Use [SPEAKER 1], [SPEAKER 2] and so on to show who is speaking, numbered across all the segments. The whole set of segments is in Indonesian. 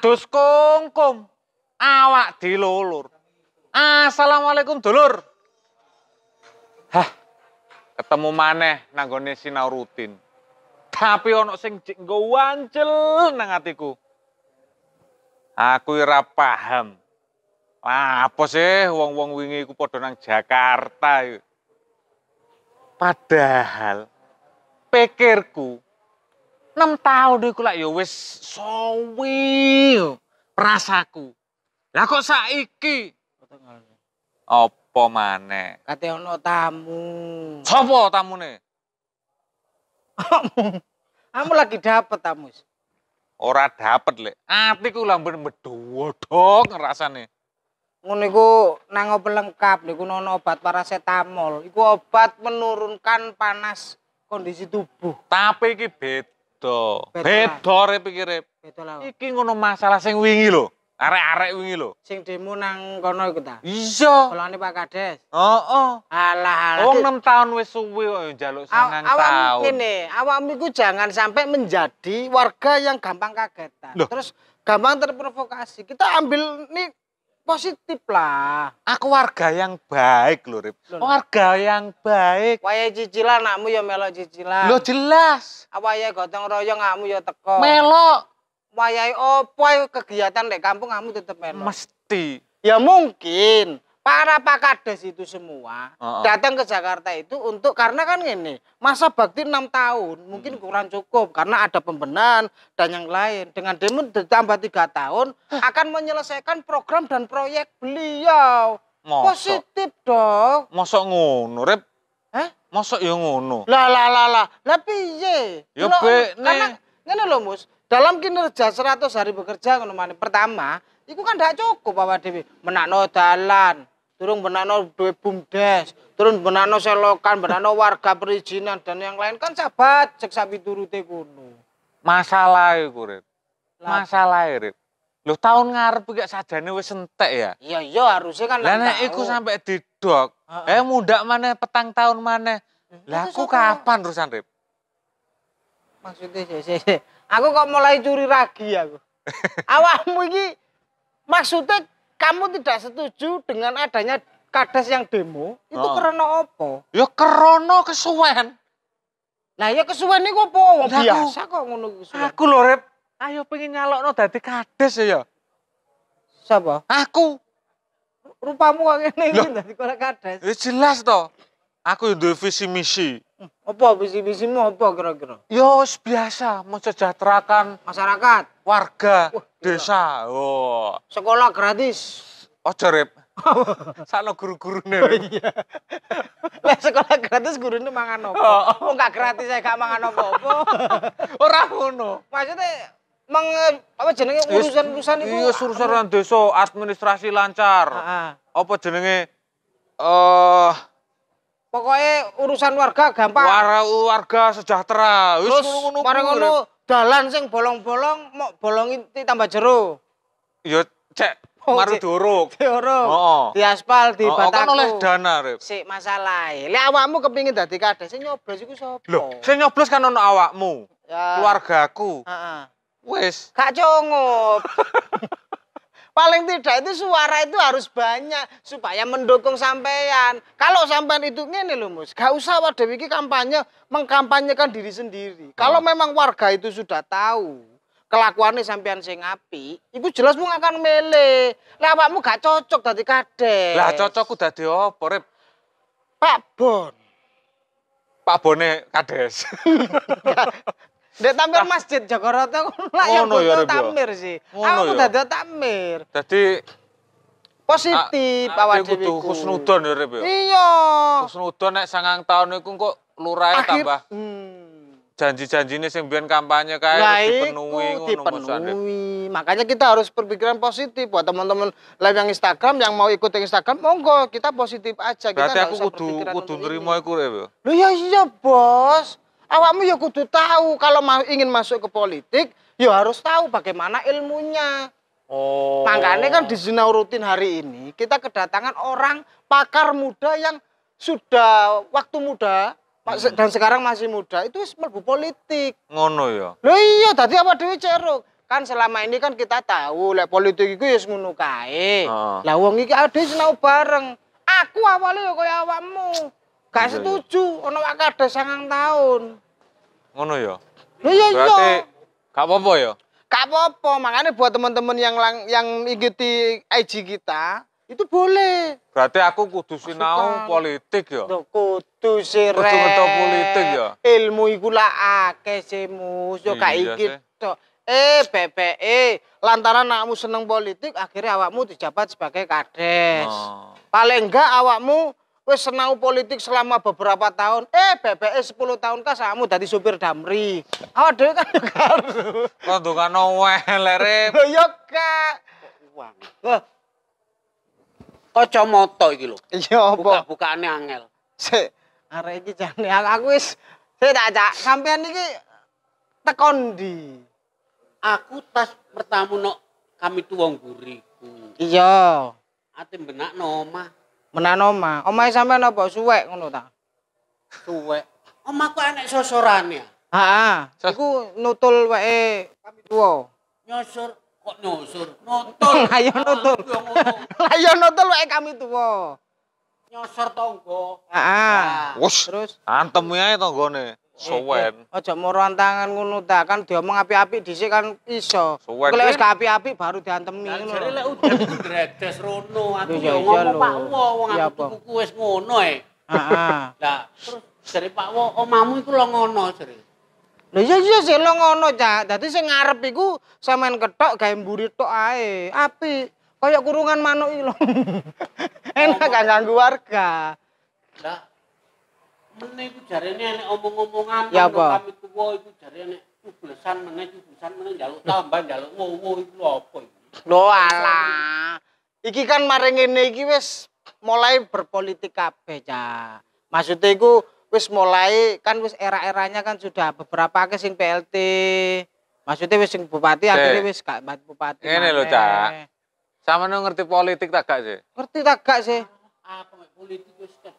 [SPEAKER 1] kados kongkong.
[SPEAKER 2] Awak
[SPEAKER 1] dilulur.
[SPEAKER 2] Assalamualaikum dulur.
[SPEAKER 1] Hah. Ketemu maneh nanggone sinau rutin. Tapi ono sing nggo wancel nang atiku. Aku ora paham. Lah apa sih wong-wong wingi iku padha nang Jakarta. Padahal pikirku 6 tahun iku lak ya wis sowi rasaku. Lah kok saiki? Apa maneh?
[SPEAKER 2] Kate ono tamu. Sopo tamune? Amu lagi dapet tamu.
[SPEAKER 1] Ora dapet, Lek. Atiku lamben medhuwodok ngrasane.
[SPEAKER 2] Ngono iku nang pelengkap niku ono obat parasetamol. Iku obat menurunkan panas kondisi tubuh.
[SPEAKER 1] Tapi iki beda. Beda. Beda rep iki Beda Iki ngono masalah sing wingi lho. Arek-arek wingi lho.
[SPEAKER 2] Sing demo nang kono iku ta. Iya. Kolone Pak Kades. Heeh. Oh,
[SPEAKER 1] oh. Alah alah. Wong 6 tahun wis suwe kok njaluk sangang awam tahun. Awam ngene,
[SPEAKER 2] awam iku jangan sampai menjadi warga yang gampang kagetan. Loh. Terus gampang terprovokasi. Kita ambil nih positif lah.
[SPEAKER 1] Aku ah, warga yang baik loh, Rip. Loh, warga yang baik.
[SPEAKER 2] waya cicilan anakmu ya melo cicilan. Lo
[SPEAKER 1] jelas.
[SPEAKER 2] Wayahe gotong royong kamu ya teko. Melo. Wayahe opo kegiatan di kampung kamu tetep melo. Mesti. Ya mungkin para Pak Kades itu semua uh -uh. datang ke Jakarta itu untuk karena kan ini masa bakti enam tahun mungkin hmm. kurang cukup karena ada pembenahan dan yang lain dengan demo ditambah tiga tahun akan menyelesaikan program dan proyek beliau Mosok. positif dong
[SPEAKER 1] mosok ngono rep eh mosok ya ngono lah
[SPEAKER 2] lah lah lah tapi ye ya karena ini loh Mus dalam kinerja 100 hari bekerja ngono pertama itu kan tidak cukup bapak Dewi menakno dalan turun benano duwe bumdes, turun benano selokan, benano warga perizinan dan yang lain kan sahabat cek sapi turute kuno.
[SPEAKER 1] Masalah iku, Rip. Masalah, Rip. Lo tahun ngarep gak nih wis entek ya. Iya iya harusnya kan. Lah nek sampai di didok, eh muda mana petang tahun mana. Hmm, lah aku kapan terusan, Rip?
[SPEAKER 2] Maksudnya sih, sih. Aku kok mulai curi ragi aku. Awakmu iki maksudnya kamu tidak setuju dengan adanya kades yang demo itu oh. karena apa? Ya karena kesuwen. Lah ya kesuwen niku apa? Nah, biasa kok ngono kesuwen. Aku lho Rep, ayo pengen nyalok no dari kades ya, ya. Siapa? Aku. Rupamu kok ngene dari kades.
[SPEAKER 1] Ya jelas toh Aku yang visi misi.
[SPEAKER 2] Apa bisi-bisimu apa kira-kira? Yo ya, biasa mencejahterakan masyarakat,
[SPEAKER 1] warga, Wah, iya. desa. Oh. Sekolah gratis. Ojo rep. Sakno guru-gurune. Oh, iya.
[SPEAKER 2] Lah sekolah gratis gurune mangan opo, Oh, oh. gak gratis saya gak mangan opo, opo. Ora ngono. Maksudnya meng apa jenenge urusan-urusan itu? Iya, urusan
[SPEAKER 1] desa, administrasi lancar. Heeh. Apa jenenge eh uh, Pokoknya urusan warga gampang. War warga sejahtera. terus. ngono ngono dalan
[SPEAKER 2] sing bolong-bolong mau bolongin tambah jero.
[SPEAKER 1] Yo ya, cek oh, maru diuruk. Diuruk. Heeh. Diaspal di bataku. Kan oleh dana, Rip.
[SPEAKER 2] Sik masalah. Lek awakmu kepingin dadi kades, sing nyoblos iku sapa? Lho,
[SPEAKER 1] sing nyoblos kan ono awakmu.
[SPEAKER 2] Ya. Keluargaku. Heeh. Wis. Kak congot. Paling tidak itu suara itu harus banyak supaya mendukung sampean. Kalau sampean itu ngene loh Mus, gak usah wadah kampanye mengkampanyekan diri sendiri. Oh. Kalau hmm. memang warga itu sudah tahu kelakuannya sampean sing api, ibu jelas mung akan mele. Lah awakmu gak cocok dadi kades. Lah
[SPEAKER 1] cocokku dadi opo, Rip? Pak Bon. Pak Bone kades.
[SPEAKER 2] Dek tamir masjid Jakarta lah yang ya, butuh tamir sih. Aku ya. ada tamir.
[SPEAKER 1] Dadi positif awak dhewe kudu husnudon ya Rep Iya. Husnudon nek sangang tahun iku kok lurae tambah. Hmm. Janji-janjine sing biyen kampanye kae nah, dipenuhi ngono dipenuhi. Makanya kita harus berpikiran positif
[SPEAKER 2] buat teman-teman live yang Instagram yang mau ikut yang Instagram monggo kita positif aja kita Berarti aku kudu
[SPEAKER 1] kudu nrimo iku Rep Lho
[SPEAKER 2] ya iya, Bos. Awakmu ya kudu tahu kalau mau ingin masuk ke politik, ya harus tahu bagaimana ilmunya. Oh. Makanya kan di Zinau Rutin hari ini kita kedatangan orang pakar muda yang sudah waktu muda hmm. dan sekarang masih muda itu melbu politik.
[SPEAKER 1] Ngono ya.
[SPEAKER 2] lo iya tadi apa Dewi ceruk. Kan selama ini kan kita tahu lah politik itu ya semunukai ah. Lah wong iki ade sinau bareng. Aku awalnya ya kaya awakmu. Gak iya, iya. setuju, ono wak ada sangang tahun.
[SPEAKER 1] Ngono ya? iya iya. Berarti gak apa-apa ya?
[SPEAKER 2] Gak makanya buat teman-teman yang lang, yang ikuti IG kita, itu boleh.
[SPEAKER 1] Berarti aku kudu sinau politik ya. Duh,
[SPEAKER 2] kudu sire. Kudu politik ya. Ilmu iku a semus yo gak iya ikut, tok. Eh PPE, lantaran anakmu seneng politik akhirnya awakmu dijabat sebagai kades. Oh. Paling enggak awakmu Wes senau politik selama beberapa tahun. Eh, BPS 10 tahun kah samu dari supir Damri. Oh, dhewe kan yo karo.
[SPEAKER 1] Kandungano welere.
[SPEAKER 2] Yo kak. Uang. Kacamata iki lho. Iya apa? Buka-bukaane angel. Sik, arek iki jane aku wis sik tak cak. Sampean iki tekon ndi? Aku tas pertamu nok kami tuang guriku. Iya. Ate benak no Menan oma. Omahe sampean suwek ngono ta? Suwek. Omahku enek sosorane. Heeh. Iku nutul weke kami tuwa. Nyosor kok nyosor? Nutul. ayon nutul. Lah nutul weke kami tuwa. Nyosor tangga.
[SPEAKER 1] Heeh. Terus antem ae tanggane. Sowen.
[SPEAKER 2] Aja moroan tangan ngono ta, kan diomong api-api dhisik kan iso. Kalau wis gak api-api baru diantemi ngono. Jare lek udan dredes rono, aku yo ya ngomong iya, iya, Pak Wo wong iya, aku tuku wis ngono e. Heeh. Lah terus jare Pak Wo omamu iku lo ngono jare. Lho iya iya sih lo ngono Cak. Dadi sing ngarep iku sampean ketok, gawe mburi tok ae. Api kayak kurungan manuk iki lho. Enak gak ganggu warga. Lah meneh iku jarinya ini omong-omongan ya apa kami itu iku ini
[SPEAKER 1] kublesan meneh kublesan meneh jaluk tambah njaluk ngowo itu apa iku
[SPEAKER 2] lho alah iki kan maring ini iki wis mulai berpolitik kabeh ya? maksudnya iku wis mulai kan wis era-eranya kan sudah beberapa ke sing PLT maksudnya wis sing bupati Se. akhirnya wis
[SPEAKER 1] gak bupati ini lho cak. sama ngerti politik tak gak sih ngerti tak gak sih ah, apa politik wis kan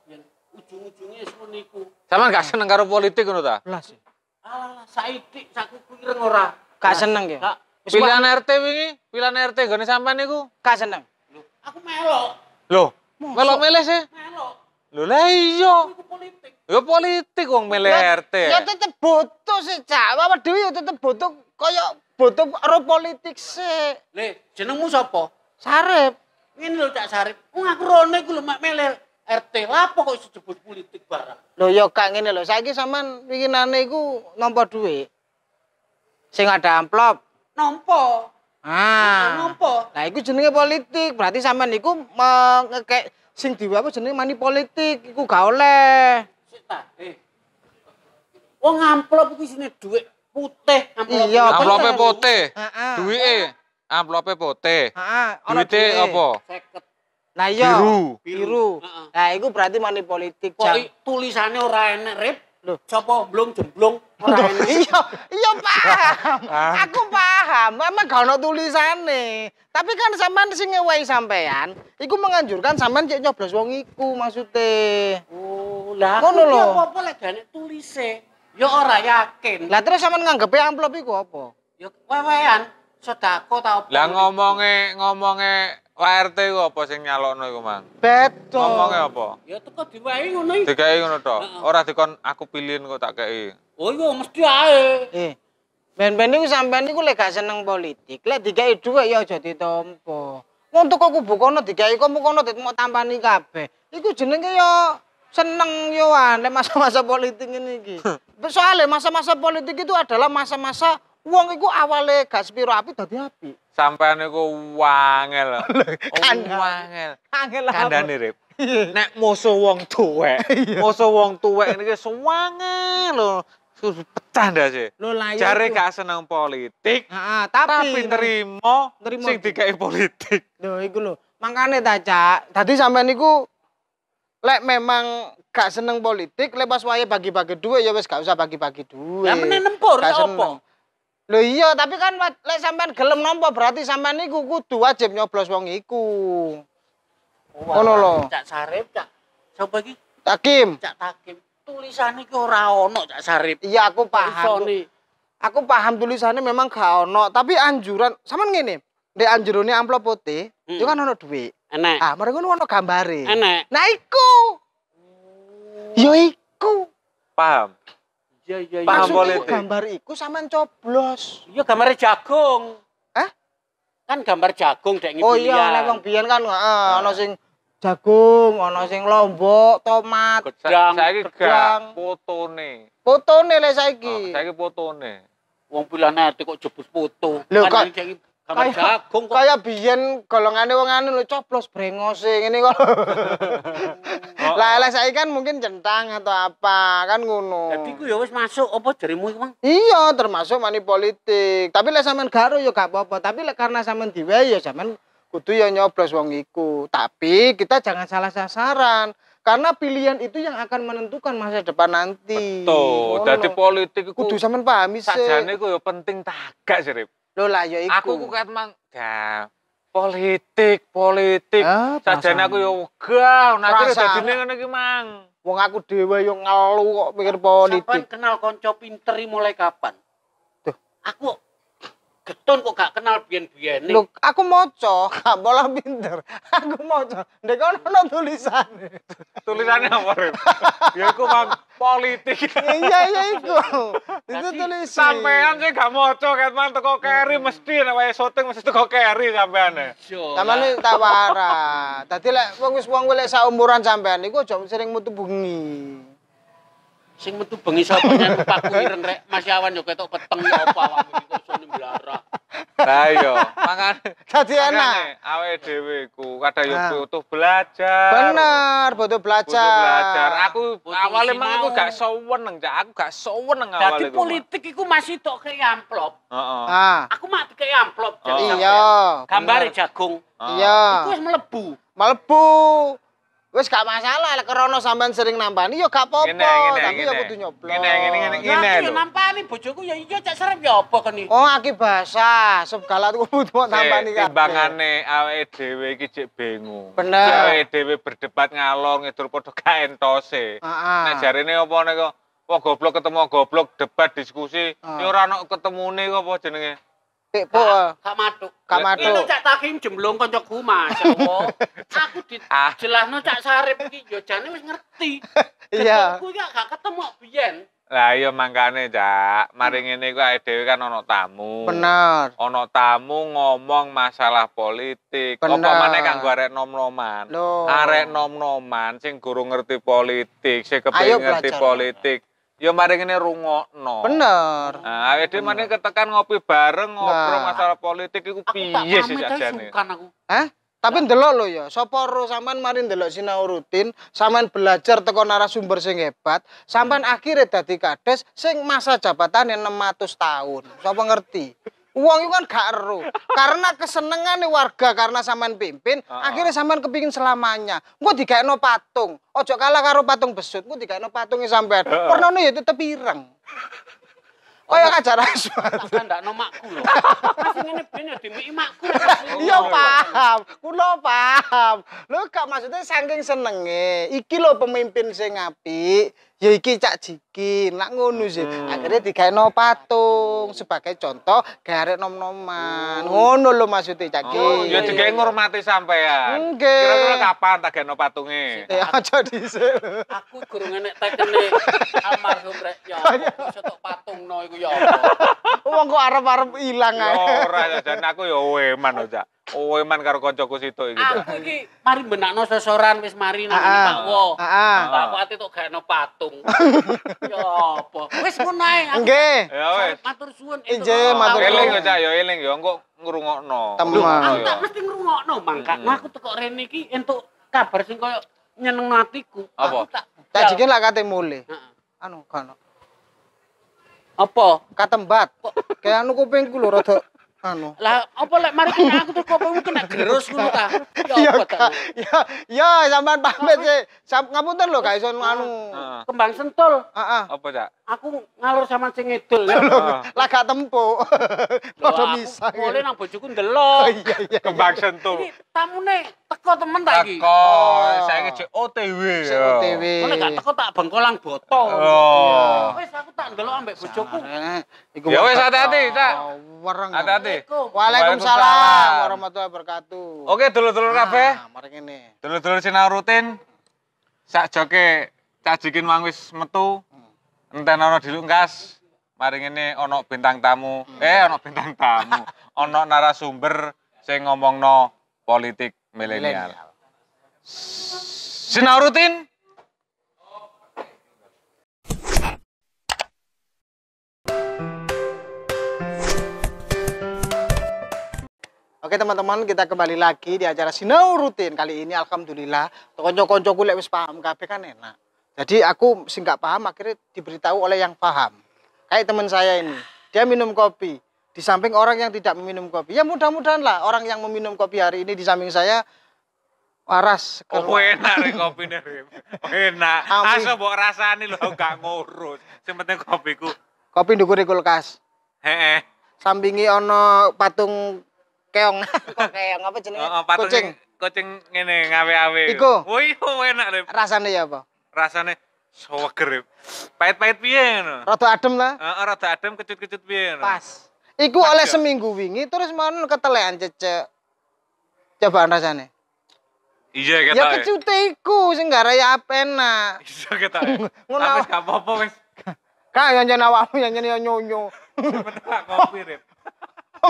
[SPEAKER 2] ujung-ujungnya semua niku. Sama gak
[SPEAKER 1] seneng karo politik ngono ta? Lah sih.
[SPEAKER 2] Alah, saiki saku ireng ora. Gak seneng ya? Gak. Pilihan RT wingi, pilihan RT gone sampean niku gak seneng. Loh, aku melok. Loh, melok milih sih? Melok.
[SPEAKER 1] Loh, lah iya. politik. Ya politik wong milih RT. Ya tetep butuh
[SPEAKER 2] sih, Cak. Apa dhewe ya tetep butuh koyo butuh karo politik sih.
[SPEAKER 1] Le, jenengmu sapa?
[SPEAKER 2] Sarip. Ngene lho Cak Sarip. Wong aku rene ku lho mak melih RT lapo kok disebut
[SPEAKER 1] politik barang?
[SPEAKER 2] Lho ya gak ngene lho. Saiki sampean wikinane iku nampa dhuwit. Sing ada amplop. Nampa. Ah. Nampa. Nah, iku jenenge politik. Berarti sampean niku ngekek sing diwae jenenge mani politik. Iku gak oleh. Sik ta. Eh. Wong amplop iku isine dhuwit putih amplop. Iya, amplope putih. Heeh.
[SPEAKER 1] Duwike amplope putih. Heeh. Duwite apa?
[SPEAKER 2] Nah iya. Biru. Biru. Nah, itu berarti money politik. Kok tulisannya ora enak, Rip? Loh, sapa belum jemblung ora enak. Iya, iya paham. Aku paham, memang gak ono tulisane. Tapi kan sampean sing ngewehi sampean, iku menganjurkan sampean cek nyoblos wong iku maksudnya. Oh, lah. Ngono lho. Apa-apa lagi? gak enak Ya orang yakin. Lah terus sampean nganggep amplop iku apa? Ya wewean. Sedako tau. Lah
[SPEAKER 1] ngomongnya ngomongnya Oh, ART iku apa sih nyalokno itu Mang? betul. Ngomongnya apa?
[SPEAKER 2] Ya teko diwae ngono
[SPEAKER 1] iki. Dikai ngono to. Ora dikon aku pilihin kok tak kei. Oh iya mesti
[SPEAKER 2] ae. Eh. Ben-ben niku sampean niku lek gak seneng politik, lek dikai dua ya jadi ditampa. Untuk kok kubu kono dikai kono kono mau tambah nih kabeh. Iku jenenge yo ya seneng yoan ya, lek masa-masa politik ini iki. Soalnya masa-masa politik itu adalah masa-masa uang iku awalnya gak sepiro api dadi api.
[SPEAKER 1] Sampeyan niku wangel. Oh,
[SPEAKER 2] kan- wangel. Angel lah. Kandane
[SPEAKER 1] rip. Iya. Nek
[SPEAKER 2] musuh wong tuwek, iya. musuh wong tuwek niki suwange lho. pecah ndak sih? Lho layo. Iya Jare gak
[SPEAKER 1] seneng politik. Heeh, tapi, tapi nerima, nerima sing dikai politik.
[SPEAKER 2] Lho iku lho. Makane ta, Cak. Dadi sampean niku lek memang gak seneng politik, lepas pas wayahe bagi-bagi duit ya wis gak usah bagi-bagi duit. Lah meneh nempur opo? Lho iya, tapi kan lek sampean gelem nampa berarti sampean niku kudu wajib nyoblos wong iku.
[SPEAKER 1] Ngono lho. Cak
[SPEAKER 2] Sarip, Cak. Sopo iki? Takim. Cak Takim. Tulisane iki ora ono Cak Sarip. Iya, aku paham. Tulisane. Aku paham tulisannya memang gak ono, tapi anjuran sampean ngene. Ndek anjurone amplop putih, hmm. itu kan ono dhuwit. Enak. Ah, mereka ngono ono gambare. Enak. Nah iku. Yo ya iku. Paham. Iya, iya, iya. Paham politik. gambar iku sama coblos. Iya, gambar jagung. Hah? Kan gambar jagung dek ngipilian. Oh iya, ya. nek wong biyen kan heeh uh, ana sing jagung, ana sing lombok, tomat, gedang,
[SPEAKER 1] saiki gedang. Fotone.
[SPEAKER 2] Fotone lek
[SPEAKER 1] saiki. Oh, saiki fotone. Wong pilane ati kok jebus foto. Lho kan Kamar kaya, jagung
[SPEAKER 2] kok. Kayak biyen golongane wong anu lho coplos ini e, ngene kok. Lah lah saiki kan mungkin centang atau apa, kan ngono. Dadi ku ya wis masuk apa jerimu iku, Mang? Iya, termasuk money politik. Tapi lek sampean garo ya gak apa-apa, tapi lek karena sampean diwe ya sampean kudu ya nyoblos wong iku. Tapi kita jangan salah sasaran. Karena pilihan itu yang akan menentukan masa depan nanti. Betul. Jadi
[SPEAKER 1] politik itu kudu sampean pahami sih. Sajane ku ya penting tagak, Sirip. Lho lah ya iku. Aku ku ket mang ga politik, politik. sajane ah, Sajan aku ya wegah, nah akhire dadine
[SPEAKER 2] ngene iki mang. Wong aku dhewe yo ngelu kok mikir politik. Sampeyan kenal kanca pinteri mulai kapan? Duh, aku getun kok gak kenal biyen-biyen. Lho, aku maca, gak malah pinter. Aku maca. Ndek kono ono tulisane.
[SPEAKER 1] tulisannya apa, ya aku mang politik. Iya, iya, iya iku. Itu tulisan Sampean sih gak maca ket kan, man teko keri hmm. mesti nek wae syuting mesti teko keri sampean. Sampeyan iya. tawara.
[SPEAKER 2] Dadi lek wong wis wong lek sak umuran sampean iku aja sering mutu bengi sing metu bengi sapa nyen paku ireng rek Mas Yawan yo ketok peteng yo apa awakmu iki kok sone blarah. Lah iya, mangan dadi enak.
[SPEAKER 1] Awake dhewe iku kadang yo ah. butuh belajar. Bener,
[SPEAKER 2] butuh belajar. Butuh belajar.
[SPEAKER 1] Aku awalnya mang aku gak seneng, Cak. Aku gak seneng awalnya. Dadi politik iku masih tok kaya amplop. Heeh. Ah. Aku mak kaya amplop. Iya. iya.
[SPEAKER 2] Gambare jagung. Iya. Iku wis mlebu. Mlebu. Wes gak masalah lek rono sampean sering nampani yo ya gak apa-apa, tapi yo ya kudu nyoblo. Ngene ngene ngene ngene. Ya lah yo nampani bojoku ya iya cek serem yo apa kene. Oh, aki basah, segala tuh kudu nampani nih eh, Timbangane
[SPEAKER 1] awake dhewe iki jek bengu. Bener. Awake dhewe berdebat ngalor itu padha gak entose. Heeh. Nek jarine apa nek kok goblok ketemu goblok debat diskusi, yo ora nih kok, apa jenenge
[SPEAKER 2] po, Kak Matuk. Kak Matuk. Ini cak takim jemblong koncoku Mas. Oh,
[SPEAKER 1] aku dijelasno
[SPEAKER 2] ah. cak Sarip iki yo ya jane wis ngerti. Iya. Aku iki gak ketemu biyen.
[SPEAKER 1] Lah iya mangkane, Cak. Mari hmm. ngene kuwi awake dhewe kan ono tamu. Bener. Ono tamu ngomong masalah politik. Apa maneh kanggo arek nom-noman. Arek nom-noman sing guru ngerti politik, sing kepengin ngerti politik ya mari ngene rungokno. Bener. Nah, awake mari ketekan ngopi bareng ngobrol nah. masalah politik iku piye sih sajane. aku.
[SPEAKER 2] Eh? Tapi delok lo ya, sapa ro sampean mari delok sinau rutin, sampean belajar teko narasumber sing hebat, sampean hmm. akhirnya dadi kades sing masa jabatane 600 tahun. Sapa ngerti? Uang itu kan gak eru. karena kesenengan warga karena saman pimpin, uh ah. -huh. akhirnya saman kepingin selamanya. tiga digakno patung. Ojo kalah karo patung besut, mau digakno patunge sampai. Uh -huh. Ah. Pernah ya itu tapi ireng. Oh yang kan, acara asmara. Tak ndak nomakku loh. Mas ngene ben ya dimiki makku. Iya paham. kulo paham. Lho gak maksudnya saking senenge. Iki lho pemimpin sing apik. Ya iki cak jiki, nak ngono sih. Hmm. Akhirnya digaeno patung sebagai contoh garek nom-noman. Hmm. Ngono lho maksudnya cak jiki. Oh, ya digawe
[SPEAKER 1] ngurmati sampean. Nggih. Kira-kira kapan tak gaeno patunge? Ya
[SPEAKER 2] aja dhisik. Aku gurung enek tekene
[SPEAKER 1] almarhum rek yo. Sotok ngono
[SPEAKER 2] iku ya apa? Wong kok arep-arep ilang ya ae. Ora
[SPEAKER 1] dan aku ya weman aja. Weman karo kancaku situ iki. Aku iki
[SPEAKER 2] mari benakno sosoran wis mari nang ah, Pak Wo. Heeh. Ah, ah. Pak ate tok gaeno patung. Ya apa? Wis ngono ae. Nggih.
[SPEAKER 1] Ya wis. Matur suwun. Nggih, matur ya suwun. Eling aja ya, ya eling ya engko ngrungokno. Temen. Aku iya. tak
[SPEAKER 2] mesti ngrungokno mangkat. Hmm. Aku tekok rene iki entuk kabar sing koyo nyeneng atiku. Apa? Aku tak tak jikin lah kate mule. Anu kono. Apa? Katembat. kayak anu kuping ku lho rada anu. Lah apa lek mari kena aku terus kupingmu kena gerus ngono ta? Ya Ya ya sampean pamit sih. Sam ngapunten lho gak iso anu. Ah. Kembang sentul. Heeh. Apa, Cak? aku ngalur sama sing ngidul ya. Ah. Lah gak tempo. Padha bisa boleh ya. nang
[SPEAKER 1] bojoku ndelok. Oh, iya, iya iya. Kembang sentuh. Iki
[SPEAKER 2] tamune teko temen ta iki. Teko. Saiki
[SPEAKER 1] jek OTW. Sik OTW. Mulai gak teko tak bengkolang boto. Oh. Iya.
[SPEAKER 2] Wis aku tak ndelok ambek bojoku. Ya wis hati-hati, Cak. Wereng.
[SPEAKER 1] Hati-hati. Waalaikumsalam
[SPEAKER 2] warahmatullahi wabarakatuh. Oke, dulur-dulur nah, kabeh. Nah, mari ngene.
[SPEAKER 1] Dulur-dulur sinau rutin. Sak joke Cak Jikin wis metu enten ana dilungkas mari ini ono bintang tamu hmm. eh ono bintang tamu ono narasumber Saya ngomong no politik milenial sinau rutin
[SPEAKER 2] Oke teman-teman, kita kembali lagi di acara Sinau Rutin. Kali ini alhamdulillah, konco-konco kulit wis paham kabeh kan enak. Jadi aku sih nggak paham akhirnya diberitahu oleh yang paham. Kayak teman saya ini, dia minum kopi. Di samping orang yang tidak meminum kopi. Ya mudah-mudahan lah orang yang meminum kopi hari ini di samping saya waras. Oh enak
[SPEAKER 1] nih kopi nih. Oh, enak. Asa rasa rasanya loh, gak ngurus. Sing penting kopiku.
[SPEAKER 2] Kopi di kulkas. hehe Sampingi ono patung keong. keong
[SPEAKER 1] apa patung kucing. Kucing ini ngawe-awe. Iku. woi oh, iya, enak nih rasanya ya apa? rasane soger ya. Pahit-pahit piye ngono? Rada adem lah. Heeh, rada adem kecut-kecut piye ngono. Pas.
[SPEAKER 2] Iku Pas oleh ya? seminggu wingi terus mau ketelekan cece coba rasane.
[SPEAKER 1] Iya kata. Ya, ya kecute
[SPEAKER 2] iku sing gara iya, ya enak. Iya
[SPEAKER 1] kata. Ngono wis gak apa-apa wis.
[SPEAKER 2] Kak yang awakmu yang jeneng nyonyo.
[SPEAKER 1] kopi rip.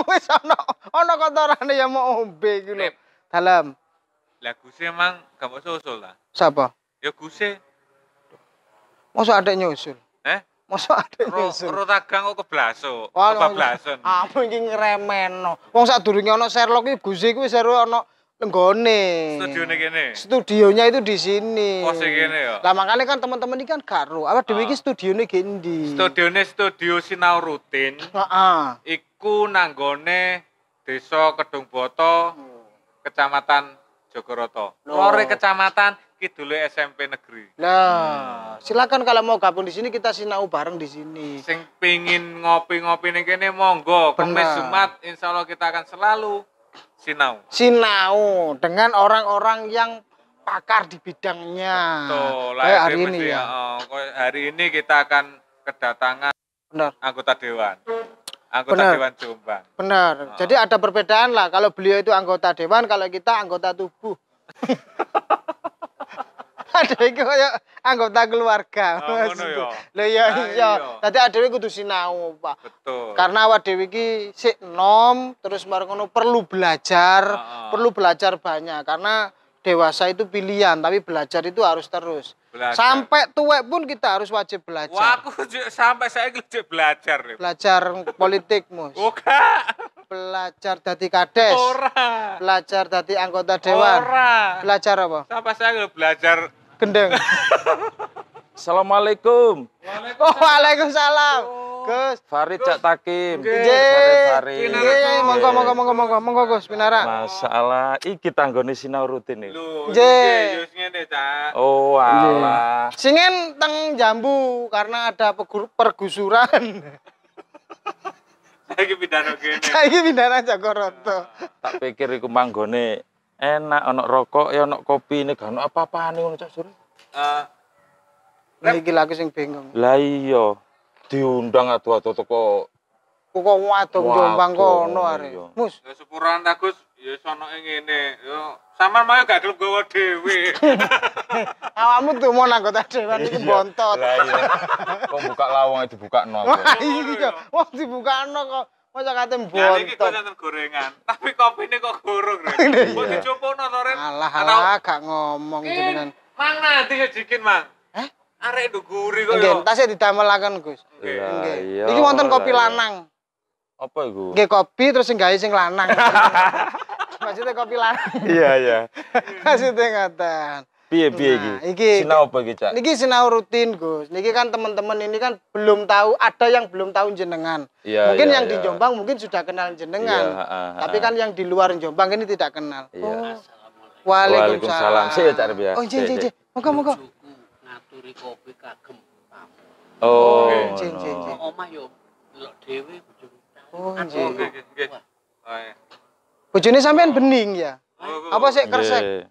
[SPEAKER 2] Wis ana ana kotorane ya mau ombe iku lho. Dalam.
[SPEAKER 1] Lah guse emang gak mau susul lah. siapa, Ya guse.
[SPEAKER 2] Masa ada nyusul? Eh? Masa
[SPEAKER 1] ada nyusul? Ro, ro tagang kok keblasuk. Kebablasun. Apa
[SPEAKER 2] iki ngremeno? Wong sadurunge ana Sherlock iki Gusi kuwi seru ana nenggone. Studione kene. Studionya itu di sini. Oh, sing kene ya. Lah makane kan teman-teman ini kan karo. Apa studio iki ah. studione Studio
[SPEAKER 1] Studione studio sinau rutin. Heeh. Iku nanggone Desa Kedungboto, hmm. Kecamatan Jogoroto. Lore Kecamatan Ki dulu SMP negeri.
[SPEAKER 2] Nah, hmm. silakan kalau mau gabung di sini kita sinau bareng di sini. Sing
[SPEAKER 1] pingin ngopi-ngopi nih kene monggo. Kamis Jumat insya Allah kita akan selalu sinau.
[SPEAKER 2] Sinau dengan orang-orang yang pakar di bidangnya. Betul. lah, hari ini ya.
[SPEAKER 1] Oh, hari ini kita akan kedatangan Benar. anggota dewan. Anggota Benar. dewan Jombang.
[SPEAKER 2] Benar. Oh. Jadi ada perbedaan lah kalau beliau itu anggota dewan, kalau kita anggota tubuh. ada yang koyo anggota keluarga. Oh, ngono ya. Lho ya iya. Dadi adewe kudu sinau, Pak. Betul. Karena awak dhewe iki sik nom terus baru ngono perlu belajar, uh ah, -huh. Ah. perlu belajar banyak karena dewasa itu pilihan, tapi belajar itu harus terus. Belajar. Sampai tua pun kita harus wajib belajar. Wah,
[SPEAKER 1] aku sampai saya wajib belajar. Nih.
[SPEAKER 2] Belajar politik, Mus. Buka.
[SPEAKER 1] Oh, belajar
[SPEAKER 2] dari kades.
[SPEAKER 1] Ora.
[SPEAKER 2] Belajar dari anggota dewan. Ora. Belajar apa?
[SPEAKER 1] Sampai saya belajar gendeng. Assalamualaikum.
[SPEAKER 2] Waalaikumsalam. Gus.
[SPEAKER 1] Farid Cak Takim. Farid Farid. Iya, iya, iya, monggo monggo
[SPEAKER 2] monggo monggo monggo Gus Pinara.
[SPEAKER 1] Masalah iki tanggone sinau rutin iki. Ya, Nggih. Oh, alah.
[SPEAKER 2] Singen teng jambu karena ada pergusuran.
[SPEAKER 1] Saiki pindhano kene.
[SPEAKER 2] Saiki pindhano Jakarta.
[SPEAKER 1] Tak pikir iku manggone enak ono rokok ya ono kopi ini gak ono apa-apa nih ono cak sore
[SPEAKER 2] lagi eh, lagi sing bingung.
[SPEAKER 1] Lah iya, diundang atuh atuh toko
[SPEAKER 2] kok wadong
[SPEAKER 1] Jombang kono iya. arek. Mus. Ya sepuran Agus ya sono ini Yo sampean mau gak gelem gawa dewi.
[SPEAKER 2] Awakmu tuh mau nang kota dewan iki iya, bontot. Lah iya.
[SPEAKER 1] Kok buka lawang dibukakno. Wah
[SPEAKER 2] iya, wah
[SPEAKER 1] nol kok. Masa kate buat Nah, iki kok gorengan, tapi kopi ini kok gorong. buat iya, iya. dicupukno
[SPEAKER 2] to, Ren? Alah, alah, gak ngomong eh, jenengan.
[SPEAKER 1] Mang nanti jikin Mang. eh Arek nduk guri kok. Nggih, tasih
[SPEAKER 2] didamelaken, Gus.
[SPEAKER 1] iya Iki wonten kopi iya. lanang. Apa gue Nggih,
[SPEAKER 2] kopi terus yang guys sing lanang. Maksudnya kopi lanang. Iya, iya. Maksudnya ngoten
[SPEAKER 1] piye piye nah, iki iki. Sinau apa iki, Cak?
[SPEAKER 2] Niki sinau rutin, Gus. Niki kan teman-teman ini kan belum tahu, ada yang belum tahu jenengan. Ya, mungkin ya, yang ya. di iya. Jombang mungkin sudah kenal jenengan. Ya, ha, ha, ha. Tapi kan yang di luar Jombang ini tidak kenal. Ya. Oh. Waalaikumsalam. Waalaikumsalam. Sik, Cak Rebia. Ya. Oh, jeng jeng jeng. Moga, moga.
[SPEAKER 1] Ngaturi kopi kagem.
[SPEAKER 2] Oh, jeng jeng jeng.
[SPEAKER 1] Omah yo delok dhewe bojone. Oh, nggih nggih nggih.
[SPEAKER 2] Bojone sampean bening ya? Apa sik kersek?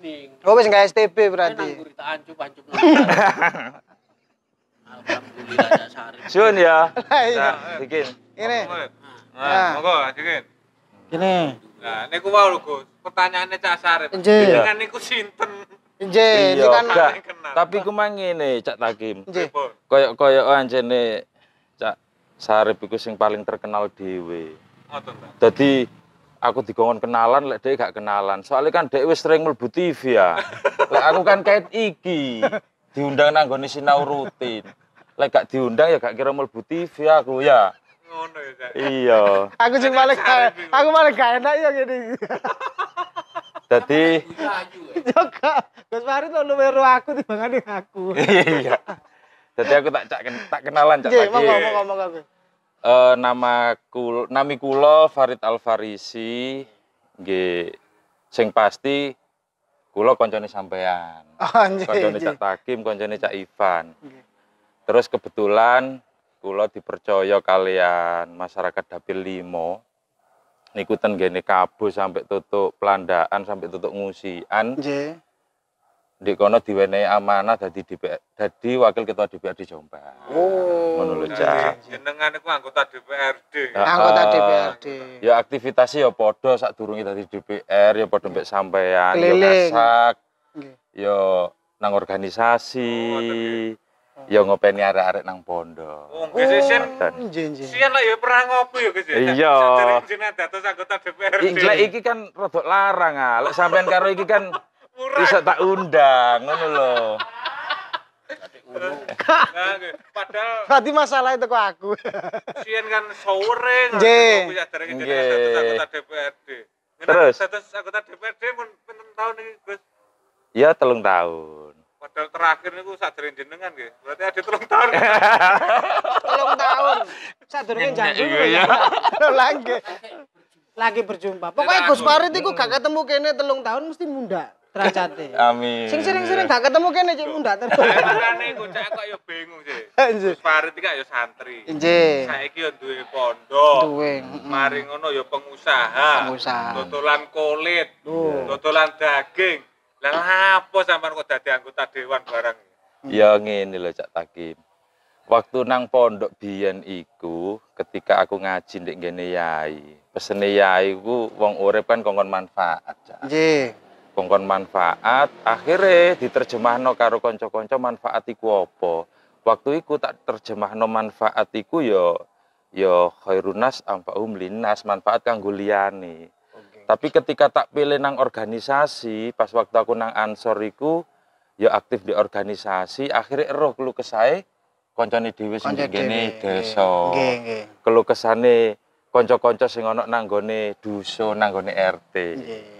[SPEAKER 2] mending. Oh wis enggak STB berarti. Nang gurita ancup ancup.
[SPEAKER 1] Sun ya. Iya. Nah, bikin. Ini. Nah. nah, monggo bikin. Ini. Nah, niku mau lho, Gus. Pertanyaannya Cak Sarip. Dengan niku sinten? Nje, iya, ini kan gak, tapi ku mang ngene Cak Takim. Koyok-koyok anjene Cak Sarip iku sing paling terkenal dhewe. Ngoten, Dadi aku digongon kenalan lek gak kenalan. Soalnya kan dhek sering mlebu TV ya. Lek aku kan kait iki diundang nang gone sinau rutin. Lek gak diundang ya gak kira mlebu TV aku ya. ya iya.
[SPEAKER 2] aku sing malah aku malah gak enak ya ngene iki. Dadi Joko, Gus Farid lu meru aku timbangane aku.
[SPEAKER 1] Iya. Jadi aku tak tak kenalan cak lagi. ngomong-ngomong monggo Uh, nama kul, nami Kulo Farid Farisi, G sing pasti Kulo koncone sampean.
[SPEAKER 2] Oh, ah, koncone Cak
[SPEAKER 1] Takim, koncone Cak Ivan. Terus kebetulan Kulo dipercaya kalian masyarakat Dapil Limo niku ten kabu sampai tutup pelandaan sampai tutup ngusian di kono diwenehi amanah dadi DPR, dadi wakil ketua DPRD Jombang. Oh. Ngono lho, Cak. Iya, iya. Jenengan iku anggota DPRD. anggota DPRD. Ya aktivitasnya ya padha saat dadi DPR ya padha mbek sampean ya masak. Nggih. Ya nang organisasi. Oh, ya ngopeni arek-arek nang pondok. Oh, nggih sih sian. Sian lah ya perang ngopi ya Gus. Iya. Jenengan dados anggota DPRD. Iki kan rodok larang ah. Lek sampean karo iki kan bisa tak undang ngono lho padahal berarti masalah itu kok aku. sien kan sore nggih. Nggih. Anggota DPRD. Terus satu anggota DPRD pun pinten tahun ini Gus? Ya, telung tahun. Padahal terakhir ini niku sadarin jenengan nggih. Berarti ada telung tahun. telung tahun. jenengan juga ya, ya.
[SPEAKER 2] Lagi. Lagi berjumpa. Pokoknya Gus Farid itu gak ketemu kene telung tahun mesti munda
[SPEAKER 1] derajate. Amin. Sing sering-sering gak
[SPEAKER 2] ketemu kene cek mundak terus. Karane kocak kok
[SPEAKER 1] yo bingung sih. Iya, Nggih. Farid iki yo santri. Nggih. Iya. Saiki yo duwe pondok. Duwe. Mari ngono yo pengusaha. Pengusaha. Dodolan kulit. Dodolan daging. Lah lapo sampean kok dadi anggota dewan barang? Ya ngene lho Cak Takim. Waktu nang pondok biyen iku ketika aku ngaji ndek ngene yai. Pesene yai ku wong urip kan kongkon manfaat, Cak. Nggih kongkon manfaat akhirnya diterjemahno karo konco konco manfaat iku apa waktu iku tak terjemahno manfaat iku yo ya, yo ya khairunas ampa umlinas manfaat kanggo liyane okay. tapi ketika tak pilih nang organisasi pas waktu aku nang ansor iku yo ya aktif di organisasi akhirnya roh lu kesae koncone dhewe sing ngene desa nggih nggih kelu kesane konco-konco sing ana nang gone dusun nang gone RT nggih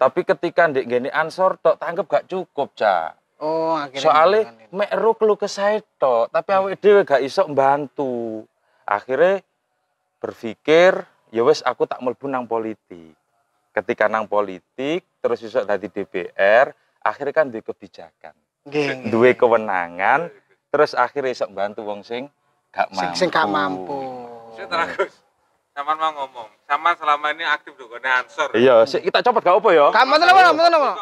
[SPEAKER 1] tapi ketika di gini ansor tok tanggap gak cukup, Cak.
[SPEAKER 2] Oh, akhirnya. Soalnya
[SPEAKER 1] mek ro kelu saya tok, tapi hmm. dia dhewe gak iso bantu. Akhirnya berpikir, ya wes aku tak mau nang politik. Ketika nang politik terus iso dadi DPR, akhirnya kan duwe kebijakan. Duwe kewenangan, terus akhirnya iso bantu wong sing gak mampu. Sing, sing gak mampu. Saya Saman mau ngomong. Saman selama ini aktif juga nah ansor. Iya, si, kita copot gak apa ya? Kamu tenan apa? Mboten apa?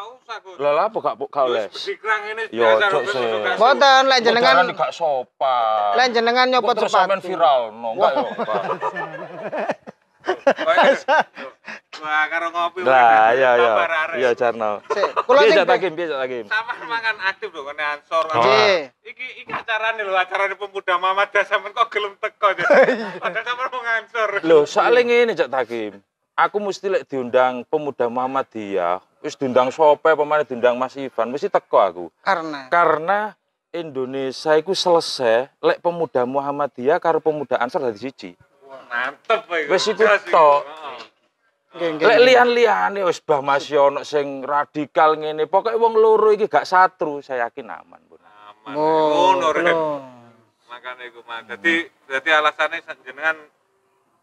[SPEAKER 1] Lah lah apa gak gak les. Dikrang ini biasa. Iya, Mboten lek jenengan kan gak sopan. Lek jenengan nyopot sepatu. Sampeyan viral no enggak Iya, iya. Wah, karo ngopi. Lah, iya iya. Iya jarno. Kulo sing takim, piye takim. Sampeyan mangan aktif lho kene ansor. Oh. Iki iki acarane lho, acarane pemuda Muhammadiyah sampean kok gelem teko. Iya. Padahal sampean mau ngansor. Lho, soalnya ngene Cak Takim. Aku mesti lek diundang pemuda dia, wis diundang Sope, pemane diundang Mas Ivan, mesti teko aku. Karena karena Indonesia itu selesai lek pemuda Muhammadiyah karo pemuda Ansor dari siji. Mantep iku. Wis iku tok. Lek lian ya wis bah masih ono sing radikal ngene. pokoknya wong loro iki gak satru, saya yakin aman, bun. Aman. Ngono, Rep. Makane iku mah. Dadi jadi alasannya jenengan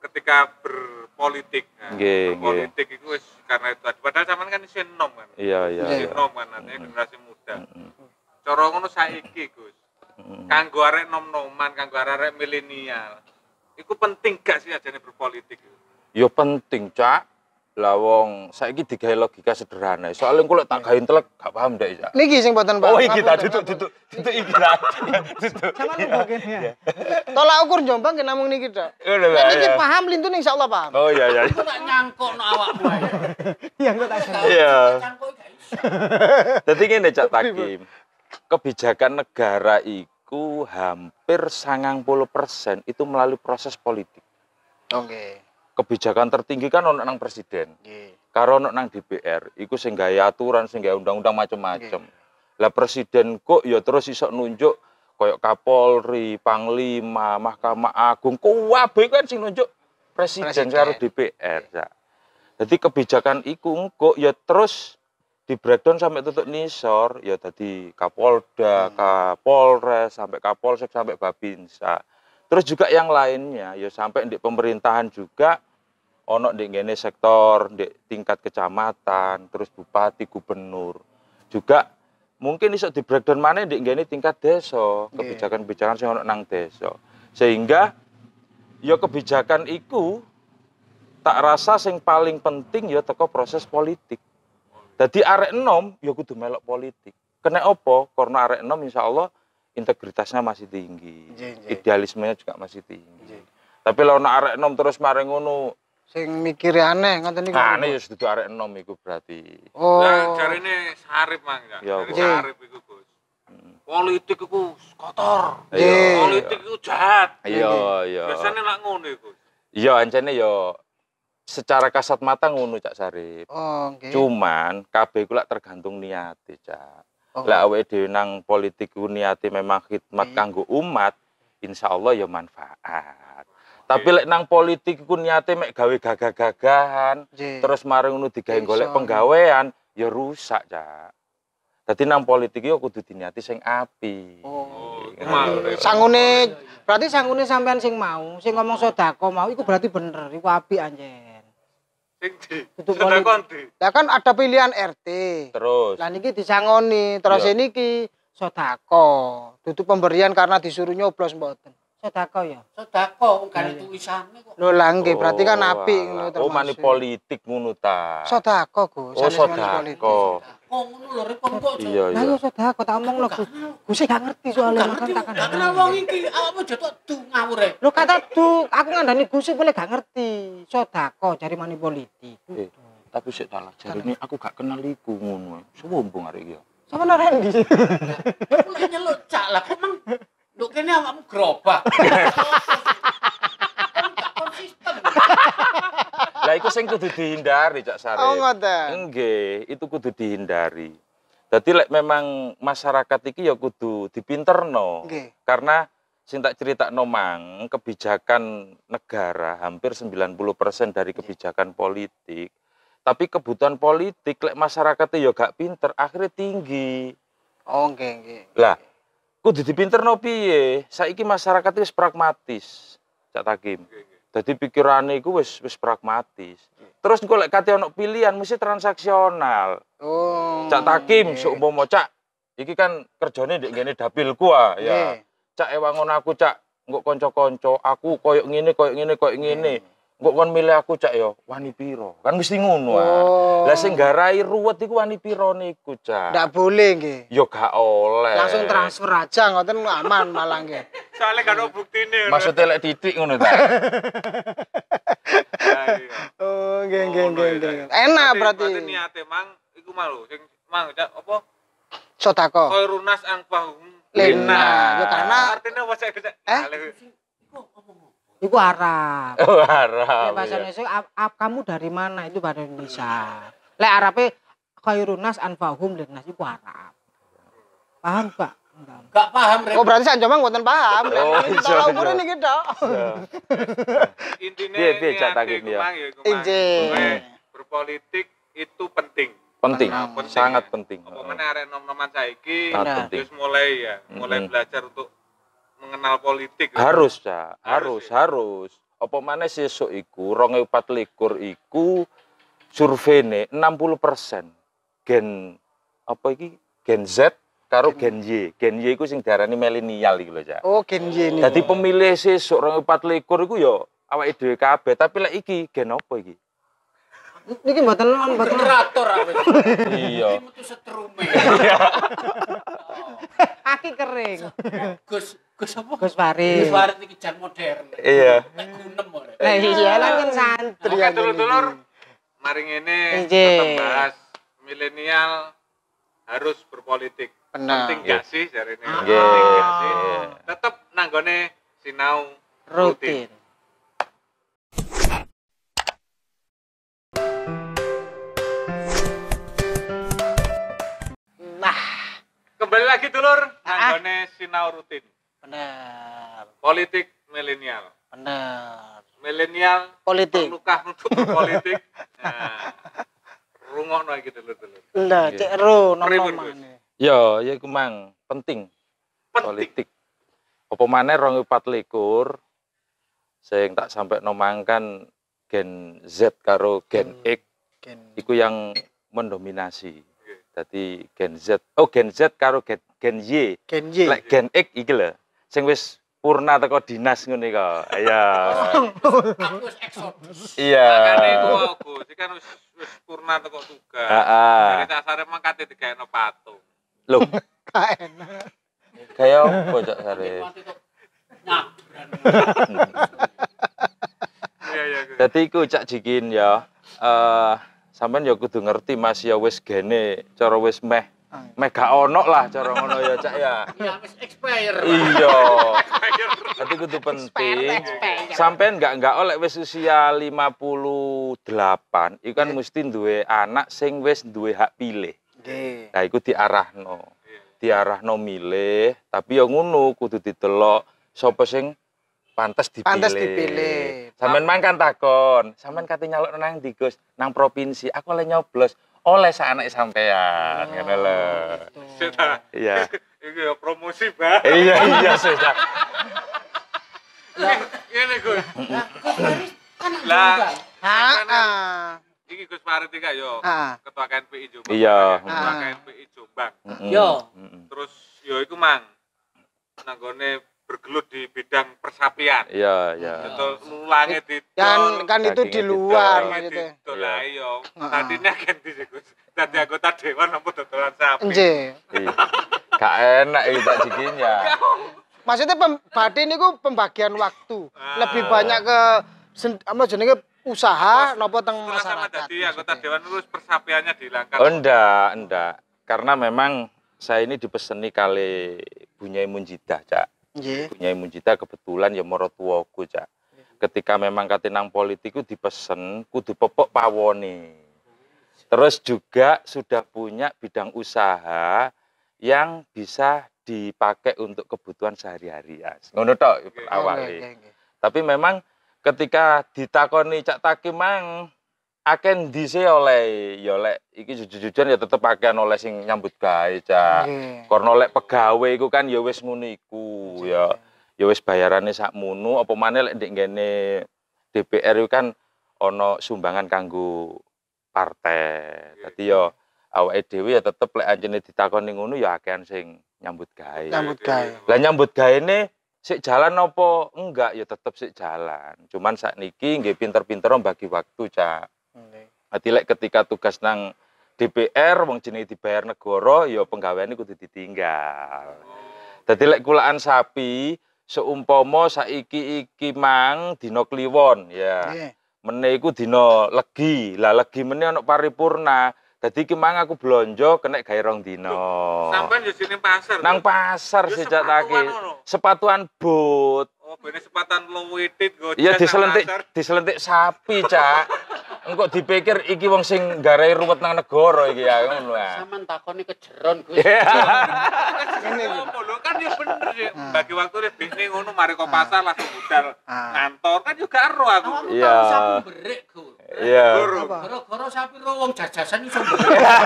[SPEAKER 1] ketika berpolitik kan. Gye, berpolitik itu itu karena itu padahal zaman kan isin nom kan iya iya isin iya. nom kan artinya generasi muda cara ngono saiki Gus kanggo arek nom-noman kanggo arek milenial Iku penting gak sih ajane berpolitik? Yo ya penting, Cak. Lah wong saiki digawe logika sederhana. Soale engko lek tak gawe intelek gak paham ndak ya. Niki sing mboten paham. Oh iki tak dituk dituk dituk iki ra. bagian ya.
[SPEAKER 2] Tolak ukur Jombang kena mung niki tok.
[SPEAKER 1] Iya, iya, niki iya. paham
[SPEAKER 2] lintune insyaallah paham. Oh iya iya. Iku nak no awakmu ae. Iya engko tak jane. Iya.
[SPEAKER 1] Dadi ngene Cak Takim. Kebijakan negara iki itu hampir sangang puluh persen itu melalui proses politik. Oke. Okay. Kebijakan tertinggi kan ono nang presiden. Yeah. Karena ono nang DPR, itu sehingga ya aturan, sehingga undang-undang macam-macam. Yeah. Lah presiden kok ya terus iso nunjuk koyok Kapolri, Panglima, Mahkamah Agung, kuwabe kan sing nunjuk presiden, presiden. karo DPR. Jadi kebijakan iku kok ya terus di breakdown sampai tutup nisor ya tadi Kapolda, hmm. Kapolres sampai Kapolsek sampai Babinsa. Terus juga yang lainnya ya sampai di pemerintahan juga ono di ngene sektor di tingkat kecamatan, terus bupati, gubernur. Juga mungkin iso di breakdown mana di ngene tingkat desa, iya. kebijakan-kebijakan sing ono nang desa. Sehingga ya kebijakan itu tak rasa sing paling penting ya teko proses politik. Jadi arek enom ya kudu melok politik. Kena opo? Karena arek enom insya Allah integritasnya masih tinggi. Idealismenya juga masih tinggi. J Tapi nak arek enom terus mareng ngono sing mikir
[SPEAKER 2] aneh ngoten
[SPEAKER 1] niku. Ah, aneh ya sedudu arek enom iku berarti. Oh. cari ini sarip mangga. Ya, ya sarip iku, Gus. Hmm. Politik iku kotor. Iya. Politik iku jahat. Iya, iya. Biasanya lak ngono iku. Ya, iya, ancene ya secara kasat mata ngono Cak Sarip. Oh, okay. Cuman kb gula tergantung niat Cak. Oh. Lah awe di nang politik ku memang khidmat okay. kanggo umat, insyaallah ya manfaat. Tapi lek nang politik ku niate mek gawe gagah-gagahan, terus mari ngono digawe golek penggawean, ya rusak, Cak. jadi nang politik yo kudu diniati sing api.
[SPEAKER 2] Oh. Iya. sangune berarti sangune sampean sing mau, sing ngomong sodako mau itu berarti bener, itu api anjir. Duduk kan ada pilihan RT. Terus. Lah niki disangoni, terus iya. niki sodako. tutup pemberian karena disuruh nyoblos mboten. Sodako ya. Sodako bukan iya. tulisane kok. Lho lah nggih, berarti kan oh, apik ngono terus. Oh, mani
[SPEAKER 1] politik ngono ta. Sodako, Gus. Oh, sodako
[SPEAKER 2] ngomong lho rek kon kok. Iya iya. Lah tak omong lho kau Gus gak ngerti soalnya makan
[SPEAKER 1] tak kan. Gak kenal wong iki awakmu jotok du ngawur e.
[SPEAKER 2] Lho kata du aku ngandani Gus boleh gak ngerti. Sodako cari mani politik.
[SPEAKER 1] Eh, tapi sik tak jare ini aku gak kenal iku ngono. E. Semua mbung arek iki?
[SPEAKER 2] Sama nang Randy. Aku
[SPEAKER 1] lek nyeluk cak lah kok nang Lho kene awakmu gerobak. Lah iku sing kudu dihindari Cak Sari. Oh ngoten. Nggih, itu kudu dihindari. Jadi lek memang masyarakat iki ya kudu dipinterno. Nggih. Karena sing tak cerita nomang kebijakan negara hampir 90% dari kebijakan politik tapi kebutuhan politik lek masyarakat ya gak pinter akhirnya tinggi oh nggih nggih lah kudu dipinterno piye saiki masyarakat wis pragmatis cak takim okay, jadi pikirannya itu wis wis pragmatis. Iya. Terus engko lek kate ono pilihan mesti transaksional.
[SPEAKER 2] Oh. Cak takim yeah. seumpama
[SPEAKER 1] cak iki kan kerjanya ndek ngene dapilku ah ya. Yeah. Cak ewangon aku cak nggak konco konco aku koyok gini koyok gini koyok gini. Yeah. Hmm. Kok kon milih aku cak yo, ya, wani piro? Kan mesti ngono. Ah. Oh. Lah sing garai ruwet iku wani piro niku cak. Ndak boleh nggih. Yo ya, gak oleh. Langsung transfer aja
[SPEAKER 2] ngoten aman malah nggih. soalnya gak ono
[SPEAKER 1] buktine. Maksudnya lek titik ngono ta. Iya. oh, nggih nggih oh, nggih iya, iya. Enak berarti. Berarti niate mang iku malu sing mang cak apa?
[SPEAKER 2] Sodako. Koy
[SPEAKER 1] runas angpahum. Lena. Yo ya, karena artine apa cak? Eh? Iku
[SPEAKER 2] Iku Arab. Oh, Arab. Ya, bahasa Indonesia, iya. Ab, kamu dari mana? Itu bahasa Indonesia. Lek Arabe khairun nas anfahum linnas iku Arab. Paham, Pak? Enggak. Enggak paham. Rem. Oh, berarti saya cuma ngoten paham. Oh, iya. umur ini gitu.
[SPEAKER 1] Intine piye piye cak takik ya. Berpolitik itu penting. Penting, nah, penting sangat ya. penting. Apa meneh arek nom-noman saiki wis mulai ya, mulai belajar untuk mengenal politik. Ya? Harus, ya. harus, harus. Apa mana sih so iku likur iku puluh 60% gen apa iki gen Z karo gen Y. Gen Y iku sing diarani milenial gitu lho, Oh, gen Y ini. Jadi pemilih sih sesuk likur iku ya awak ide KB, tapi lah iki gen apa iki?
[SPEAKER 2] Niki mboten lan mboten traktor
[SPEAKER 1] apa Iya. Iki metu setrume. Kaki kering. Gus Gus apa? Gus Farid. Gus Farid ini kejar modern.
[SPEAKER 2] Iya. Nek gunem ora. Nah, iya lan kan santri. Oke, dulur-dulur
[SPEAKER 1] mari ini. tetep bahas milenial harus berpolitik.
[SPEAKER 2] Benar. Penting iya. gak sih
[SPEAKER 1] ini? Ah. Penting gak sih? Iya. Tetap nanggone sinau rutin. Nah, kembali lagi dulur, ah. nanggone sinau rutin. Benar. Politik milenial.
[SPEAKER 2] Benar.
[SPEAKER 1] Milenial
[SPEAKER 2] politik. Nukah
[SPEAKER 1] untuk politik. nah. lagi iki dulu-dulu. Lah, iya. cek ro nopo Ya, ya iku mang penting. penting. Politik. Apa maneh Saya sing tak sampai nomangkan gen Z karo gen hmm. X gen... iku yang mendominasi. Jadi gen Z, oh gen Z karo gen, gen Y. Gen Y. gen X iki lho sing wis purna teko dinas ngene kok. Iya. Kampus eksodus. Iya. Makane aku, iki kan wis wis purna teko tugas. Heeh. Jadi dasare mah kate digaeno patung. Lho, kaenak. Kaya opo cok sare? Dadi iku cak jikin ya. Eh uh, sampean ya kudu ngerti Mas ya wis gene cara wis meh mega ono lah cara ngono ya cak ya. Ya wis expire. Iya. tapi kudu penting. Sampai enggak enggak oleh wes usia 58 itu kan iya. mesti duwe anak sing wes duwe hak pilih. Nggih. Nah no, diarahno. no milih, tapi yang ngono kudu didelok sapa sing pantas dipilih. Pantas dipilih. Sampeyan man takon, sampeyan kate nyaluk nang ndi, Gus? Nang provinsi. Aku oleh nyoblos oleh anak sampean oh, ngono gitu. Iya. Iki ya promosi, Mbak. Iya, iya, sudah. Lah, ngene, Gus. Lah, heeh. Kan ah, ah. Iki Gus Farid iki yo ah. ketua KNPI Jombang. Iya, ketua KNPI Jombang. Yo. Terus yo iku Mang. Nanggone bergelut di bidang persapian. Iya, iya. Betul mulane di Kan kan itu di luar gitu. Didol iya. lah iya. Tadine kan disikus. Dadi anggota dewan apa dodolan sapi. Nggih. Iya. Gak enak iki tak jikinya.
[SPEAKER 2] Maksudnya pem, ini niku pembagian waktu. ah. Lebih banyak ke apa jenenge usaha nopo teng masyarakat.
[SPEAKER 1] Sama dadi anggota dewan terus persapiannya dihilangkan. Oh, enggak, enggak. Karena memang saya ini dipeseni kali Bunyai Munjidah, Cak yeah. imun Mujita kebetulan ya moro tuwaku cak ketika memang katenang politiku dipesen kudu pepok pawone terus juga sudah punya bidang usaha yang bisa dipakai untuk kebutuhan sehari-hari ya ngono tok awalnya tapi memang ketika ditakoni cak takimang. mang akan dise oleh ya lek iki jujur-jujuran ya tetep akan oleh sing nyambut gawe cak. Yeah. Karena lek pegawe iku kan ya wis ngono iku yeah. ya. Ya wis bayarane munu apa maneh lek ndek ngene DPR itu kan ono sumbangan kanggo partai. Yeah. Dadi ya awake dhewe ya tetep lek anjene ditakoni ngono ya akan sing nyambut gawe. Nyambut gawe. Lah nyambut gaene sik jalan apa enggak ya tetep sik jalan. Cuman niki nggih pinter-pinter bagi waktu cak. Dadi lek ketika tugas nang DPR wong jenenge dibayar negara ya penggaweane kudu ditinggal. Dadi lek kulaan sapi seumpama saiki iki mang dina kliwon ya. Yeah. Mene iku dina legi. Lah legi mene ana paripurna. Dadi iki mang aku blonjo kena gawe rong dina. Sampeyan yo sini pasar. Nang pasar sejakake. Sepatuan bot. Oh, bene sepatan luwitit go. Iya diselentik diselentik sapi, Cak. engko dipikir iki wong sing garai ruwet nang negara iki ya ngono saman
[SPEAKER 2] takon takoni kejeron
[SPEAKER 1] Gus. Iya. Ngene lho kan ya bener ya bagi waktu ne bisne ngono mari kok pasar langsung budal kantor ah. kan juga ero aku. Iya. Sapu berik Gus. Iya. Goro-goro
[SPEAKER 2] sapi ro wong jajasan iso berik. Iya.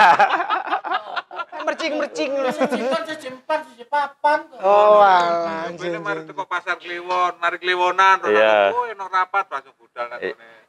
[SPEAKER 2] mercing-mercing lho. Ya, sejimpan, sejimpan, sejipapan. Oh, iya.
[SPEAKER 1] anjir. Mari teko pasar Kliwon, mari Kliwonan, terus oh enak rapat langsung budal kan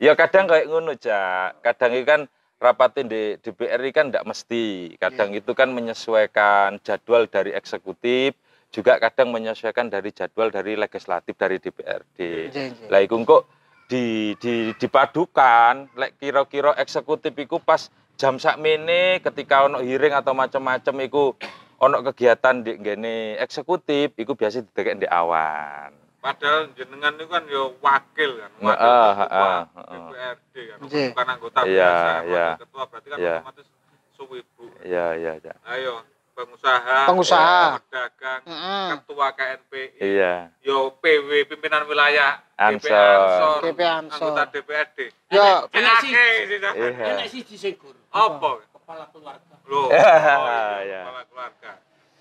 [SPEAKER 1] Ya kadang kayak ngono, aja kadang itu kan rapatin di DPR kan tidak mesti kadang yeah. itu kan menyesuaikan jadwal dari eksekutif juga kadang menyesuaikan dari jadwal dari legislatif dari DPRD yeah, yeah. Iya. lah iku kok di, di dipadukan lek kira-kira eksekutif iku pas jam sak mene ketika ono hiring atau macam-macam iku ono kegiatan di gini eksekutif iku biasa didekek di awan Padahal jenengan itu kan yo wakil kan, wakil uh, ketua uh, ah, uh, ah, DPRD kan, uh, bukan anggota yeah, biasa, wakil yeah. ketua berarti kan yeah. otomatis suwi ibu. Iya iya iya. Ayo pengusaha, pengusaha, pedagang, uh, uh. ketua KNPI, iya. yo PW pimpinan wilayah, Ansor, DP Ansor, anggota DPRD. Ya, enak sih, iya. enak sih disegur. Apa? Kepala keluarga. Loh, oh, iya, kepala keluarga.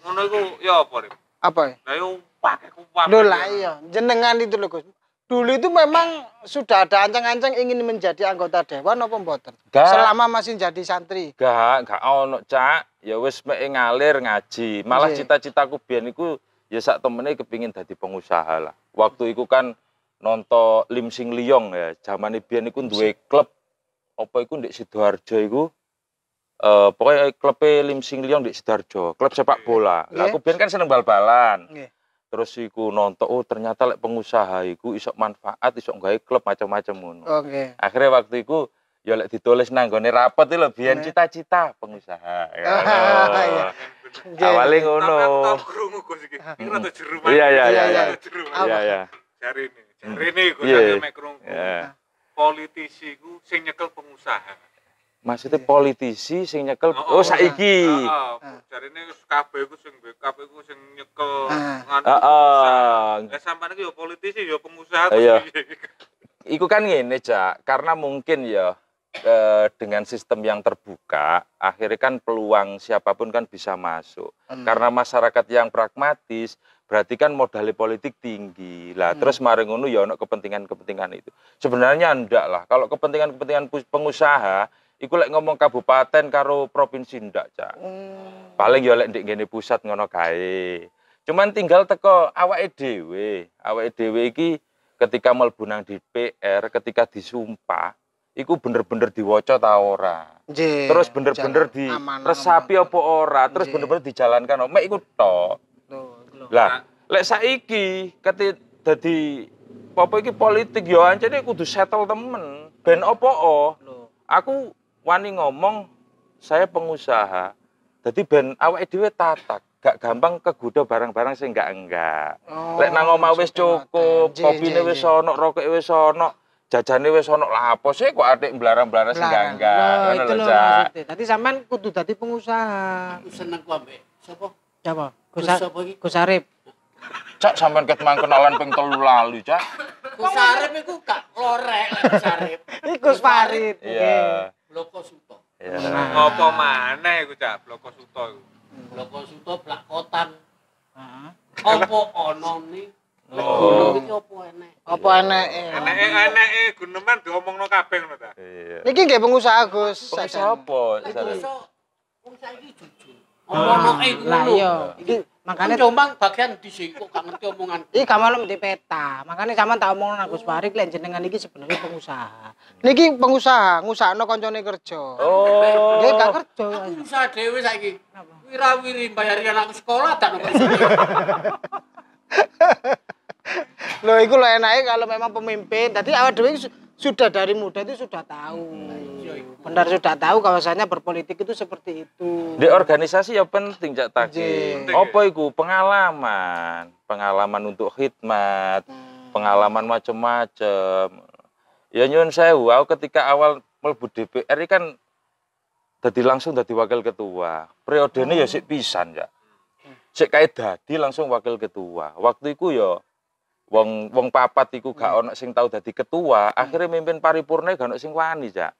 [SPEAKER 1] Menurutku, ya yo apa, nih. Apa? Ya? Lah yo pakai kumpang. Loh lah ya.
[SPEAKER 2] iya, jenengan itu loh Gus. Dulu itu memang sudah ada ancang-ancang ingin menjadi anggota dewan apa mboten? Selama masih jadi santri.
[SPEAKER 1] Gak, gak ono, Cak. Ya wis mek ngalir ngaji. Malah iya. cita-citaku biyen iku ya sak temene kepingin jadi pengusaha lah. Waktu iku kan nonton Lim Sing Liong ya, zaman biyen iku duwe iya. klub apa iku ndek Sidoarjo iku uh, pokoknya klub Lim Sing Leong di Sidoarjo, klub sepak bola. Yeah. Lah iya. aku biyen kan seneng bal-balan. Yeah. Terus iku nonton, oh ternyata lek pengusaha iku iso manfaat, iso gawe klub macam-macam ngono. Okay. Akhirnya waktu iku ya lek ditulis nang gone rapet lho biyen iya. cita-cita pengusaha. Ya. Oh, iya. Awale ngono. Aku krungu Gus iki. Hmm. Iya, iya iya iya Cari ini, cari ini. Gue iku sampe mek krungu. Politisi gue, sing nyekel pengusaha. Maksudnya politisi sing nyekel oh, oh, oh saiki. Heeh. Oh, oh, ini kabeh iku sing BKP iku sing nyekel Ah, Heeh. Eh sampai iki ya politisi ya pengusaha Iya. Iku kan gini, Cak. Karena mungkin ya eh, dengan sistem yang terbuka, akhirnya kan peluang siapapun kan bisa masuk. Hmm. Karena masyarakat yang pragmatis, berarti kan modal politik tinggi lah hmm. terus maring ngono ya untuk kepentingan-kepentingan itu sebenarnya ndak lah kalau kepentingan-kepentingan pengusaha Iku lek ngomong kabupaten karo provinsi ndak, Cak. Hmm. Paling ya lek ndek ngene pusat ngono kae. Cuman tinggal teko awake dhewe. Awake dhewe iki ketika mlebu nang pr, ketika disumpah, iku bener-bener diwaca ta ora. Jee, terus bener-bener di aman, resapi apa ora, terus bener-bener dijalankan. Mek iku tok. Lah, lek saiki keti dadi apa iki politik jadi ancene kudu settle temen. Ben opo oh, Aku wani ngomong saya pengusaha. Jadi ben awak itu tatak, gak gampang kegoda barang-barang sing enggak enggak. Oh, Lek nang omah wis cukup, iya, kopine iya, iya. wis ono, rokoke wis ono, jajane wis ono lapo sih kok atik blarang-blarang sing enggak enggak. Ngono lho, Cak.
[SPEAKER 2] Dadi sampean kudu dadi pengusaha. Aku seneng ku ambek sapa?
[SPEAKER 1] Sapa? Gus Arif. Cak sampean ket kenalan ping telu lalu Cak.
[SPEAKER 2] Gus Arif iku gak lorek Gus Arif. Gus Farid. Iya.
[SPEAKER 1] Bloko Suto. Ya. Nah. Apa mana iku, Cak? Bloko Suto iku. Hmm, Bloko Suto Blakotan. Heeh. Apa ana ane Oh. Gunung iki apa enek? Apa enek? Iya. Eneke eneke guneman diomongno kabeh ngono ta. Iya.
[SPEAKER 2] Niki nggih pengusaha Gus. Pengusaha apa? Pengusaha
[SPEAKER 1] wong saiki jujur. Omongno
[SPEAKER 2] iku. E lah iya. Iki makanya jombang bagian di sini kok gak ngerti omongan iya kamu di peta makanya sama tak omong aku separik lain jenengan ini sebenarnya pengusaha niki pengusaha ngusaha no koncone kerja oh dia gak kerja aku ngusaha dewe saiki wirawiri bayarin anak sekolah tak lo itu lo enaknya kalau memang pemimpin tadi awal dewe sudah dari muda itu sudah tahu. Benar sudah tahu kawasannya berpolitik itu seperti
[SPEAKER 1] itu. Di organisasi ya penting Cak tadi iya. Apa ya? itu? Pengalaman. Pengalaman untuk khidmat, hmm. pengalaman macam-macam. Ya nyun saya wow ketika awal melbu DPR ini kan jadi langsung jadi wakil ketua. ini hmm. ya sik pisan ya. Sik kae dadi langsung wakil ketua. Waktu itu ya wong wong papat iku gak hmm. ono sing tau dadi ketua, hmm. akhirnya mimpin paripurna gak ono sing wani, Cak.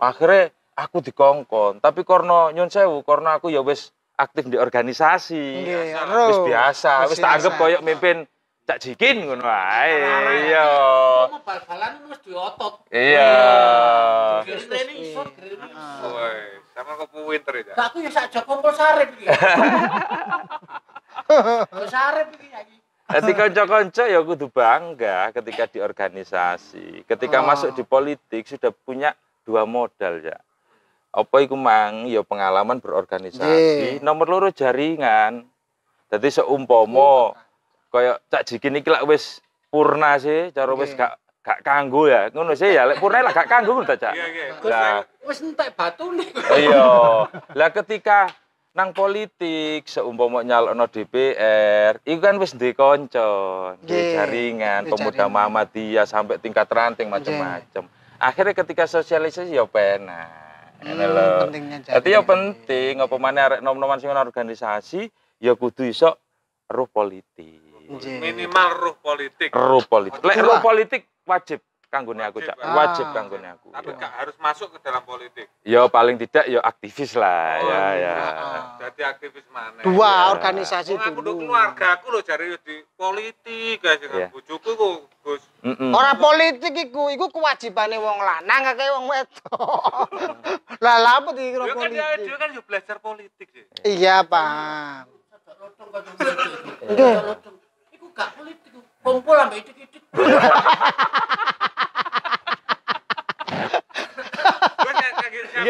[SPEAKER 1] Akhirnya aku dikongkon, tapi karena nyun sewu, karena aku ya wis aktif di organisasi. Wis ya, biasa, wis tak anggap koyo mimpin Cak Jikin ngono wae. Nah, nah, nah, iya. Bal-balan wis diotot. otot. Iya. Training iso, training Woi, sama kok pinter ya. Aku ya
[SPEAKER 2] sak Joko sarep iki.
[SPEAKER 1] Nanti konco-konco ya kudu bangga ketika di organisasi. Ketika oh. masuk di politik sudah punya dua modal ya. Apa iku mang ya pengalaman berorganisasi, yeah. nomor loro jaringan. Jadi seumpama kaya cak jiki niki lak wis purna sih, cara wis gak gak kanggo ya ngono sih ya lek purna lah gak kanggo ta cak iya iya
[SPEAKER 2] wis entek batune
[SPEAKER 1] iya lah ketika nang politik seumpama nyalono DPR itu kan wis duwe kanca, jaringan pemuda Muhammadiyah sampai tingkat ranting macam-macam. Akhirnya ketika sosialisasi ya penak. Hmm, lho. Dadi ya penting apa mana arek nom-noman sing organisasi ya kudu iso ruh politik. Minimal ruh politik. Ruh politik. Lek ruh politik wajib kanggone aku cak wajib, ah. kanggone aku tapi ya. gak harus masuk ke dalam politik Yo ya, paling tidak yo ya aktivis lah oh, ya iya. ya ah. jadi aktivis mana dua ya. organisasi Wong, dulu aku keluarga aku loh cari di politik guys yeah. bojoku kok Gus mm -mm. orang
[SPEAKER 2] politik iku iku kewajibane wong lanang kakek wong wedok lah lha di dikira kan politik kan dia kan yo
[SPEAKER 1] belajar politik sih
[SPEAKER 2] iya pak Oke. Iku gak politik, kumpul ambek itu itu.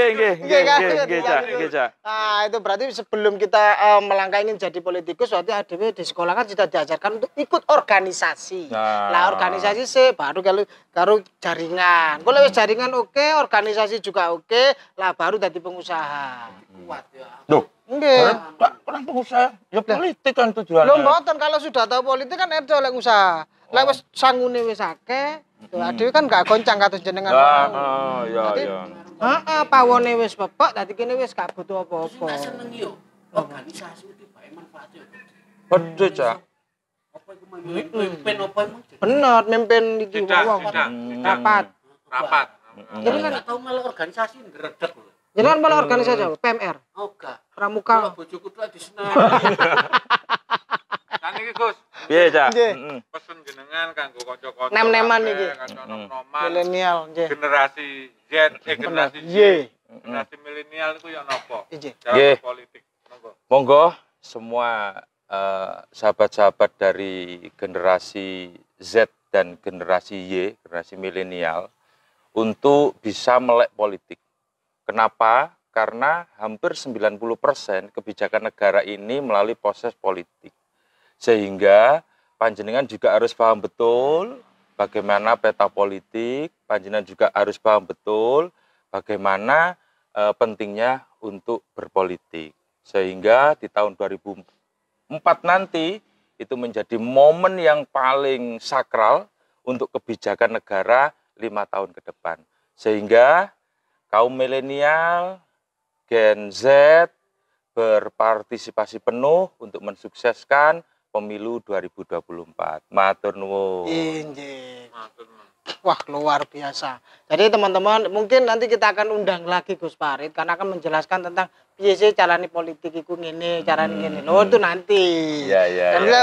[SPEAKER 1] Kan? Iya, iya, iya,
[SPEAKER 2] Nah, itu berarti sebelum kita uh, melangkah ingin jadi politikus berarti ADW di sekolah kan sudah diajarkan untuk ikut organisasi. Nah, nah organisasi sih baru kalau baru jaringan. Kalau hmm. jaringan oke, okay, organisasi juga oke, okay, lah baru jadi pengusaha. Kuat ya.
[SPEAKER 1] Loh, enggak Kurang pengusaha, ya politik kan tujuannya. Lho mboten
[SPEAKER 2] kalau sudah tahu politik kan erde oleh usaha. Oh. Lek sangune wis akeh, lah dhewe kan gak goncang kados
[SPEAKER 1] jenengan. Lah, oh, iya iya.
[SPEAKER 2] Heeh, pawone wis bebek dadi kene wis gak butuh apa-apa. Wis seneng yo organisasi iki bae manfaate.
[SPEAKER 1] Betul, Cak.
[SPEAKER 2] Apa iku mimpin apa iku? Benar, mimpin iki wong rapat. Rapat. Jadi kan tau malah organisasi ndredeg Jadi kan malah organisasi apa? PMR. Oh, enggak. Pramuka. Bojoku tuh di sana. niki Gus. Piye, Cak? Nggih. Pesen
[SPEAKER 1] jenengan kanggo kanca-kanca. Nem-neman iki.
[SPEAKER 2] Nom-noman. Milenial
[SPEAKER 1] nggih. Generasi Z, eh, generasi Y. Generasi milenial niku ya napa? Nggih. politik. Monggo. Monggo semua eh, sahabat-sahabat dari generasi Z dan generasi Y, generasi milenial untuk bisa melek politik. Kenapa? Karena hampir 90% kebijakan negara ini melalui proses politik. Sehingga panjenengan juga harus paham betul bagaimana peta politik, panjenengan juga harus paham betul bagaimana e, pentingnya untuk berpolitik. Sehingga di tahun 2004 nanti itu menjadi momen yang paling sakral untuk kebijakan negara lima tahun ke depan. Sehingga kaum milenial, Gen Z berpartisipasi penuh untuk mensukseskan pemilu 2024. Matur nuwun. Wah luar biasa.
[SPEAKER 2] Jadi teman-teman mungkin nanti kita akan undang lagi Gus Farid karena akan menjelaskan tentang PJC caranya politik iku ngene, cara hmm. ngene. Oh itu nanti. Iya iya. Ya, ya.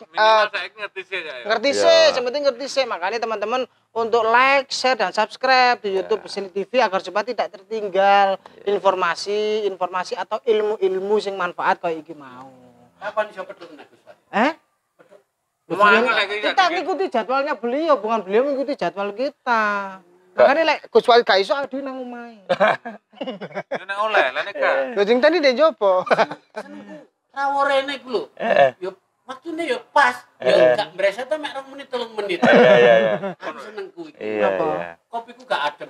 [SPEAKER 2] Uh, ngerti sih. Ngerti sih, ya. ya. ya. ngerti sih. Makanya teman-teman untuk like, share dan subscribe di ya. YouTube Besini TV agar supaya tidak tertinggal ya. informasi-informasi atau ilmu-ilmu sing manfaat kayak iki mau. Kapan bisa peduli Gus? Eh?
[SPEAKER 1] kita
[SPEAKER 2] ngikuti jadwalnya beliau, bukan beliau mengikuti jadwal kita. Makanya lek Gus Wali gak iso aduh nang omahe.
[SPEAKER 1] Nang oleh lah nek. Lho
[SPEAKER 2] jeng tadi ndek jopo? Senengku
[SPEAKER 1] rawo ku lho. Yo maksudnya yo pas.
[SPEAKER 2] Yo gak mresa tuh mek 2 menit 3 menit. Iya iya iya. seneng ku iki.
[SPEAKER 1] Kopiku gak adem.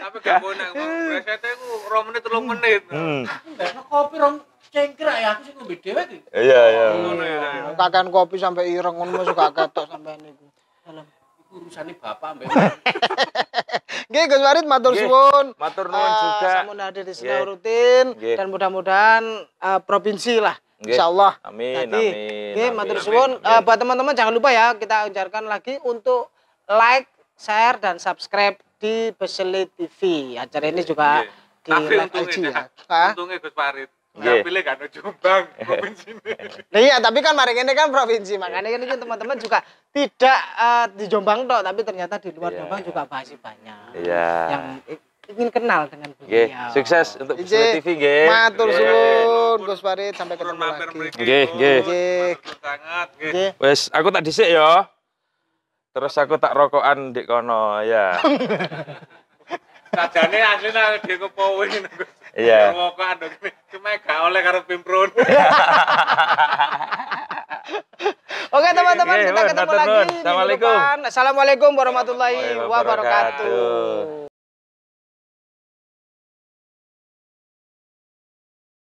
[SPEAKER 1] Tapi gak mau nang mresa ta ku 2 menit 3 menit. Aku gak kopi rom
[SPEAKER 2] Cengkrek ya aku sih ngombe dhewe iki.
[SPEAKER 1] Iya iya. Oh, ya, ya.
[SPEAKER 2] Kakan kopi sampai ireng ngono mesti gak ketok sampean niku.
[SPEAKER 1] Dalam urusane bapak mbek.
[SPEAKER 2] Nggih Gus Warid matur suwun.
[SPEAKER 1] Matur nuwun ah, juga.
[SPEAKER 2] Sampun hadir di sini rutin dan mudah-mudahan uh, provinsi lah. Insyaallah. Amin Nanti, amin. Nggih matur suwun uh, buat teman-teman jangan lupa ya kita ajarkan lagi untuk like, share dan subscribe di Besele TV. Acara ini juga di live IG ya.
[SPEAKER 1] Untungnya Gus Farid. Yeah. Pilih kan Jombang provinsi Nih
[SPEAKER 2] iya tapi kan mari ini kan provinsi makanya kan ini teman-teman juga tidak uh, di Jombang toh tapi ternyata di luar yeah. Jombang juga masih banyak
[SPEAKER 1] yeah. yang
[SPEAKER 2] ingin kenal dengan
[SPEAKER 1] beliau. Yeah. Sukses untuk Busma TV nggih. Matur suwun
[SPEAKER 2] Gus Farid sampai ketemu lagi.
[SPEAKER 1] Nggih, nggih. Nggih. Wes, aku tak dhisik ya. Terus aku tak rokokan di kono ya. Sajane asline nang dhewe Gus. Iya. Wokokan dong. Cuma gak oleh karo Pimprun.
[SPEAKER 2] Oke teman-teman kita ketemu lagi. Assalamualaikum. Assalamualaikum
[SPEAKER 1] warahmatullahi wabarakatuh.